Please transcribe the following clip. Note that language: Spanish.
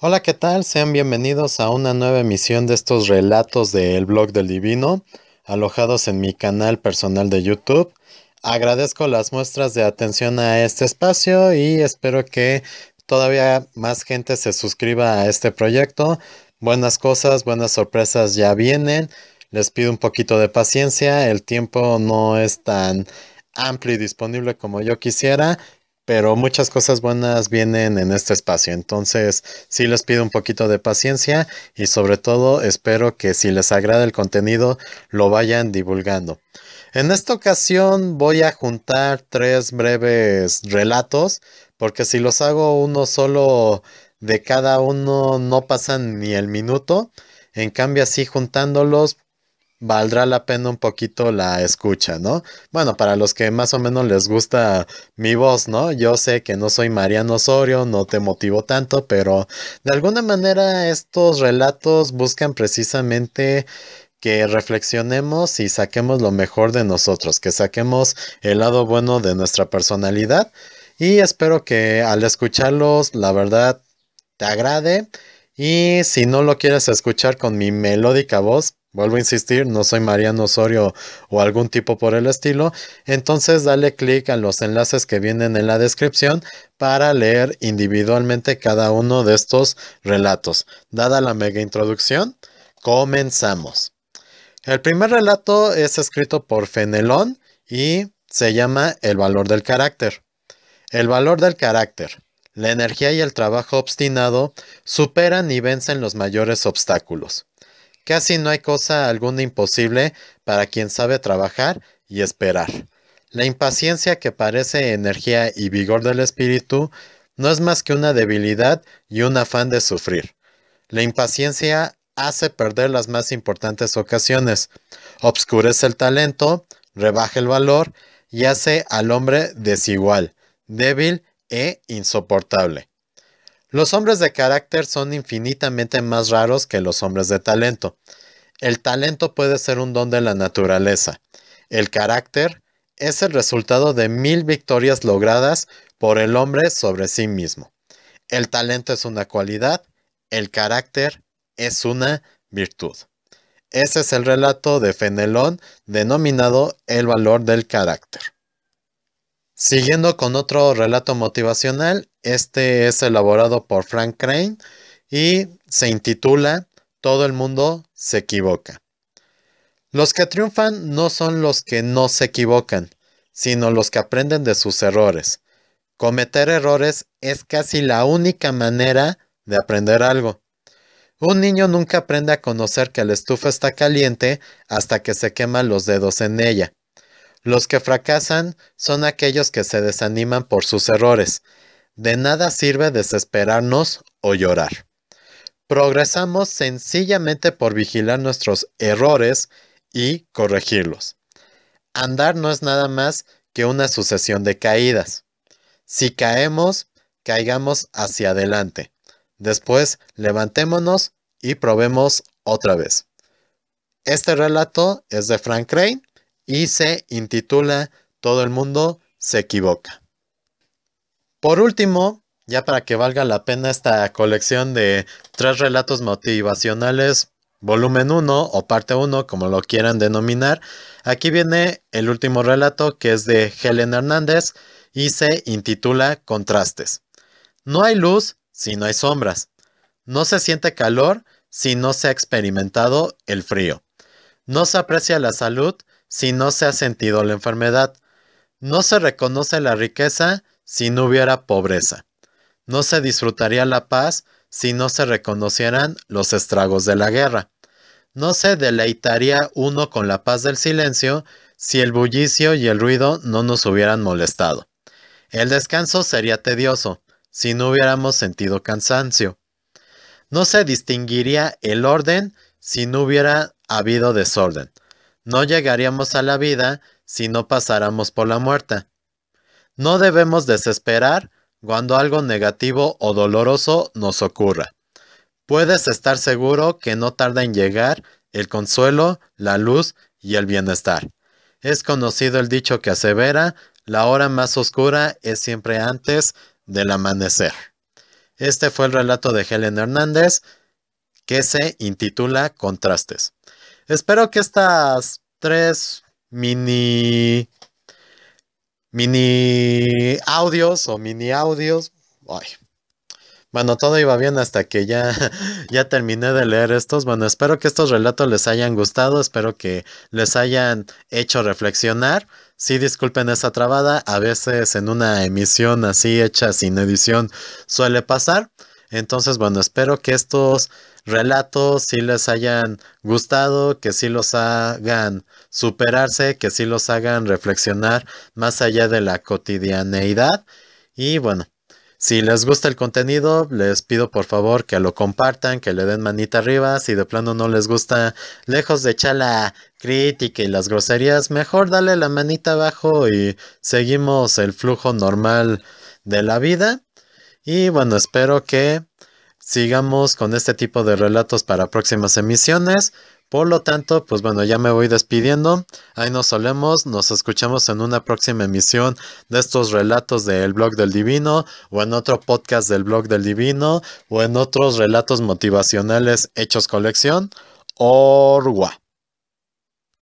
Hola, ¿qué tal? Sean bienvenidos a una nueva emisión de estos relatos del blog del divino, alojados en mi canal personal de YouTube. Agradezco las muestras de atención a este espacio y espero que todavía más gente se suscriba a este proyecto. Buenas cosas, buenas sorpresas ya vienen. Les pido un poquito de paciencia, el tiempo no es tan amplio y disponible como yo quisiera, pero muchas cosas buenas vienen en este espacio. Entonces, sí les pido un poquito de paciencia y sobre todo espero que si les agrada el contenido lo vayan divulgando. En esta ocasión voy a juntar tres breves relatos, porque si los hago uno solo de cada uno no pasan ni el minuto. En cambio, así juntándolos valdrá la pena un poquito la escucha, ¿no? Bueno, para los que más o menos les gusta mi voz, ¿no? Yo sé que no soy Mariano Osorio, no te motivo tanto, pero de alguna manera estos relatos buscan precisamente que reflexionemos y saquemos lo mejor de nosotros, que saquemos el lado bueno de nuestra personalidad y espero que al escucharlos, la verdad, te agrade. Y si no lo quieres escuchar con mi melódica voz, Vuelvo a insistir, no soy Mariano Osorio o algún tipo por el estilo. Entonces dale clic a los enlaces que vienen en la descripción para leer individualmente cada uno de estos relatos. Dada la mega introducción, comenzamos. El primer relato es escrito por Fenelón y se llama El valor del carácter. El valor del carácter. La energía y el trabajo obstinado superan y vencen los mayores obstáculos. Casi no hay cosa alguna imposible para quien sabe trabajar y esperar. La impaciencia que parece energía y vigor del espíritu no es más que una debilidad y un afán de sufrir. La impaciencia hace perder las más importantes ocasiones, obscurece el talento, rebaja el valor y hace al hombre desigual, débil e insoportable. Los hombres de carácter son infinitamente más raros que los hombres de talento. El talento puede ser un don de la naturaleza. El carácter es el resultado de mil victorias logradas por el hombre sobre sí mismo. El talento es una cualidad, el carácter es una virtud. Ese es el relato de Fenelón denominado El valor del carácter. Siguiendo con otro relato motivacional, este es elaborado por Frank Crane y se intitula Todo el mundo se equivoca. Los que triunfan no son los que no se equivocan, sino los que aprenden de sus errores. Cometer errores es casi la única manera de aprender algo. Un niño nunca aprende a conocer que la estufa está caliente hasta que se queman los dedos en ella. Los que fracasan son aquellos que se desaniman por sus errores. De nada sirve desesperarnos o llorar. Progresamos sencillamente por vigilar nuestros errores y corregirlos. Andar no es nada más que una sucesión de caídas. Si caemos, caigamos hacia adelante. Después levantémonos y probemos otra vez. Este relato es de Frank Crane y se intitula Todo el mundo se equivoca. Por último, ya para que valga la pena esta colección de tres relatos motivacionales, volumen 1 o parte 1, como lo quieran denominar, aquí viene el último relato que es de Helen Hernández y se intitula Contrastes. No hay luz si no hay sombras. No se siente calor si no se ha experimentado el frío. No se aprecia la salud si no se ha sentido la enfermedad. No se reconoce la riqueza si no hubiera pobreza. No se disfrutaría la paz si no se reconocieran los estragos de la guerra. No se deleitaría uno con la paz del silencio si el bullicio y el ruido no nos hubieran molestado. El descanso sería tedioso si no hubiéramos sentido cansancio. No se distinguiría el orden si no hubiera habido desorden. No llegaríamos a la vida si no pasáramos por la muerte. No debemos desesperar cuando algo negativo o doloroso nos ocurra. Puedes estar seguro que no tarda en llegar el consuelo, la luz y el bienestar. Es conocido el dicho que asevera, la hora más oscura es siempre antes del amanecer. Este fue el relato de Helen Hernández que se intitula Contrastes. Espero que estas tres mini mini audios o mini audios. Ay. Bueno, todo iba bien hasta que ya, ya terminé de leer estos. Bueno, espero que estos relatos les hayan gustado, espero que les hayan hecho reflexionar. Sí, disculpen esa trabada, a veces en una emisión así hecha sin edición suele pasar. Entonces, bueno, espero que estos relatos si les hayan gustado, que si los hagan superarse, que si los hagan reflexionar más allá de la cotidianeidad. Y bueno, si les gusta el contenido, les pido por favor que lo compartan, que le den manita arriba. Si de plano no les gusta, lejos de echar la crítica y las groserías, mejor dale la manita abajo y seguimos el flujo normal de la vida. Y bueno, espero que sigamos con este tipo de relatos para próximas emisiones. Por lo tanto, pues bueno, ya me voy despidiendo. Ahí nos solemos, nos escuchamos en una próxima emisión de estos relatos del blog del divino o en otro podcast del blog del divino o en otros relatos motivacionales hechos colección. Orwa.